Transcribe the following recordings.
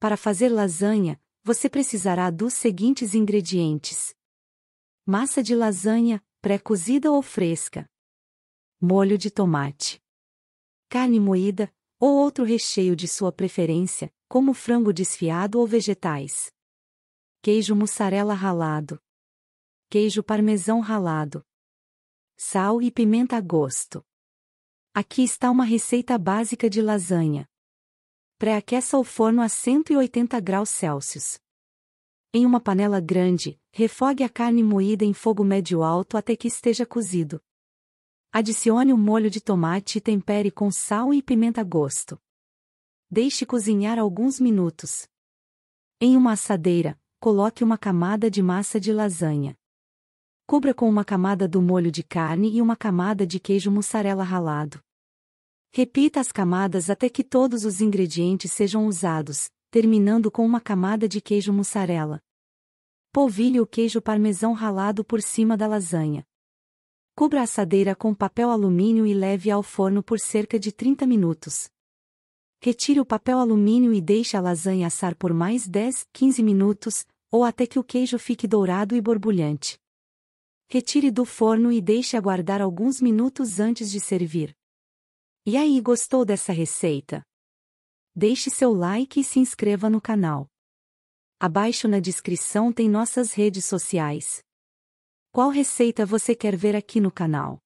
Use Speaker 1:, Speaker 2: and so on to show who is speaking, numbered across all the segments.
Speaker 1: Para fazer lasanha, você precisará dos seguintes ingredientes: massa de lasanha, pré-cozida ou fresca, molho de tomate, carne moída ou outro recheio de sua preferência, como frango desfiado ou vegetais, queijo mussarela ralado, queijo parmesão ralado, sal e pimenta a gosto. Aqui está uma receita básica de lasanha. Pré-aqueça o forno a 180 graus Celsius. Em uma panela grande, refogue a carne moída em fogo médio-alto até que esteja cozido. Adicione o um molho de tomate e tempere com sal e pimenta a gosto. Deixe cozinhar alguns minutos. Em uma assadeira, coloque uma camada de massa de lasanha. Cubra com uma camada do molho de carne e uma camada de queijo mussarela ralado. Repita as camadas até que todos os ingredientes sejam usados, terminando com uma camada de queijo mussarela. Polvilhe o queijo parmesão ralado por cima da lasanha. Cubra a assadeira com papel alumínio e leve ao forno por cerca de 30 minutos. Retire o papel alumínio e deixe a lasanha assar por mais 10, 15 minutos, ou até que o queijo fique dourado e borbulhante. Retire do forno e deixe aguardar alguns minutos antes de servir. E aí, gostou dessa receita? Deixe seu like e se inscreva no canal. Abaixo na descrição tem nossas redes sociais. Qual receita você quer ver aqui no canal?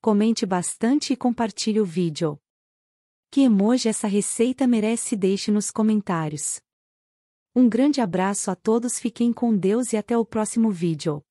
Speaker 1: Comente bastante e compartilhe o vídeo. Que emoji essa receita merece deixe nos comentários. Um grande abraço a todos, fiquem com Deus e até o próximo vídeo.